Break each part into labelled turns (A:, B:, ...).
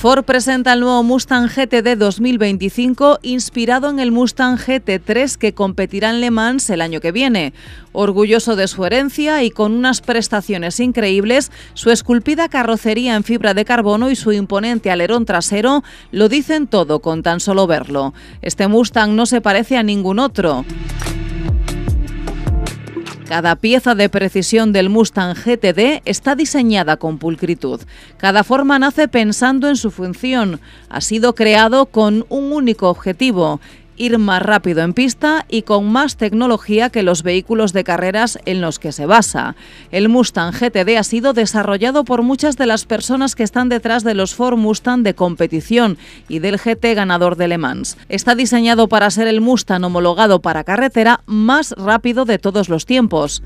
A: Ford presenta el nuevo Mustang GT de 2025 inspirado en el Mustang GT3 que competirá en Le Mans el año que viene. Orgulloso de su herencia y con unas prestaciones increíbles, su esculpida carrocería en fibra de carbono y su imponente alerón trasero lo dicen todo con tan solo verlo. Este Mustang no se parece a ningún otro. Cada pieza de precisión del Mustang GTD está diseñada con pulcritud. Cada forma nace pensando en su función. Ha sido creado con un único objetivo, ir más rápido en pista y con más tecnología que los vehículos de carreras en los que se basa. El Mustang GTD ha sido desarrollado por muchas de las personas que están detrás de los Ford Mustang de competición y del GT ganador de Le Mans. Está diseñado para ser el Mustang homologado para carretera más rápido de todos los tiempos.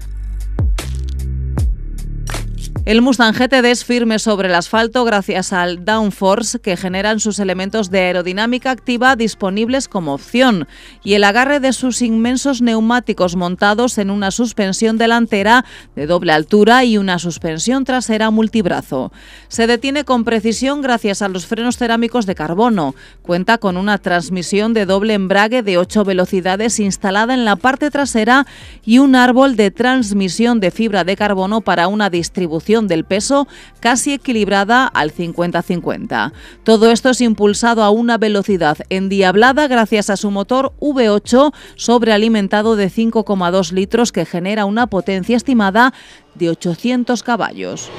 A: El Mustang GTD es firme sobre el asfalto gracias al downforce que generan sus elementos de aerodinámica activa disponibles como opción y el agarre de sus inmensos neumáticos montados en una suspensión delantera de doble altura y una suspensión trasera multibrazo. Se detiene con precisión gracias a los frenos cerámicos de carbono. Cuenta con una transmisión de doble embrague de 8 velocidades instalada en la parte trasera y un árbol de transmisión de fibra de carbono para una distribución del peso casi equilibrada al 50-50. Todo esto es impulsado a una velocidad endiablada gracias a su motor V8 sobrealimentado de 5,2 litros que genera una potencia estimada de 800 caballos.